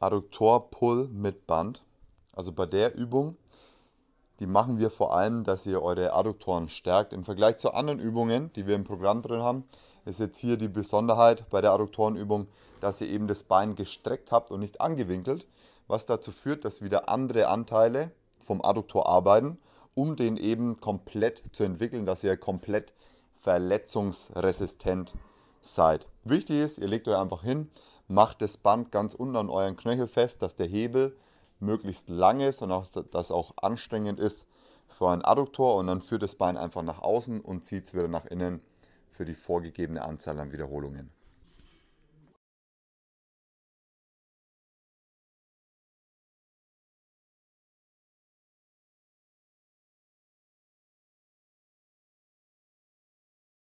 Adduktor-Pull mit Band. Also bei der Übung, die machen wir vor allem, dass ihr eure Adduktoren stärkt. Im Vergleich zu anderen Übungen, die wir im Programm drin haben, ist jetzt hier die Besonderheit bei der Adduktorenübung, dass ihr eben das Bein gestreckt habt und nicht angewinkelt, was dazu führt, dass wieder andere Anteile vom Adduktor arbeiten, um den eben komplett zu entwickeln, dass ihr komplett verletzungsresistent seid. Wichtig ist, ihr legt euch einfach hin, macht das Band ganz unten an euren Knöchel fest, dass der Hebel möglichst lang ist und auch, dass auch anstrengend ist für einen Adduktor und dann führt das Bein einfach nach außen und zieht es wieder nach innen für die vorgegebene Anzahl an Wiederholungen.